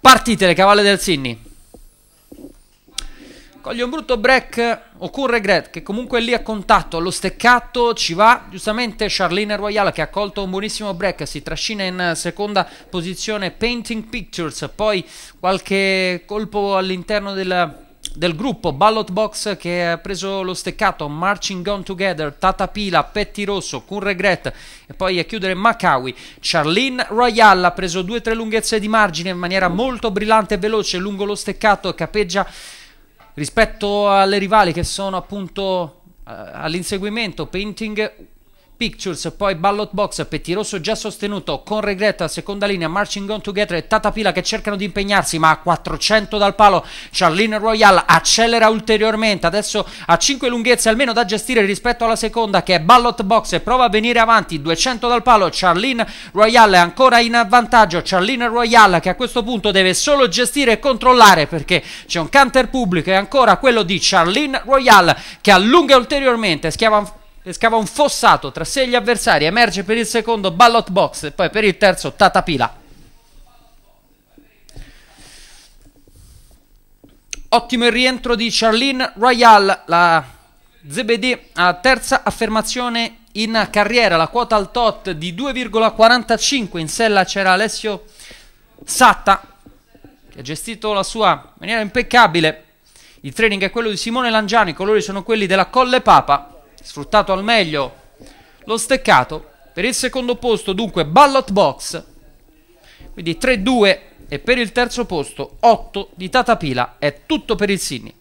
Partite le cavalle del Sinni. Coglie un brutto break Okun Regret che comunque è lì a contatto allo steccato ci va giustamente Charlene Royale che ha colto un buonissimo break si trascina in seconda posizione Painting Pictures poi qualche colpo all'interno del del gruppo Ballot Box che ha preso lo steccato Marching Gone Together, Tatapila, Petti Rosso, Kun Regret e poi a chiudere Macawi. Charlene Royal ha preso 2-3 lunghezze di margine in maniera molto brillante e veloce lungo lo steccato e capeggia rispetto alle rivali che sono appunto eh, all'inseguimento Painting Pictures, poi Ballot Box, Pettirosso già sostenuto, con Regretta, seconda linea, Marching On Together e Tatapila che cercano di impegnarsi ma a 400 dal palo, Charlene Royal accelera ulteriormente, adesso a 5 lunghezze almeno da gestire rispetto alla seconda che è Ballot Box e prova a venire avanti, 200 dal palo, Charlene Royal è ancora in vantaggio, Charlene Royal che a questo punto deve solo gestire e controllare perché c'è un canter pubblico e ancora quello di Charlene Royal che allunga ulteriormente, schiava che scava un fossato tra sé e gli avversari, emerge per il secondo ballot box e poi per il terzo Tatapila. Ottimo il rientro di Charlene Royal, la ZBD a terza affermazione in carriera, la quota al tot di 2,45, in sella c'era Alessio Satta che ha gestito la sua in maniera impeccabile. Il training è quello di Simone Langiani, i colori sono quelli della Colle Papa sfruttato al meglio lo steccato. Per il secondo posto dunque ballot box, quindi 3-2 e per il terzo posto 8 di Tatapila, è tutto per il Sinni.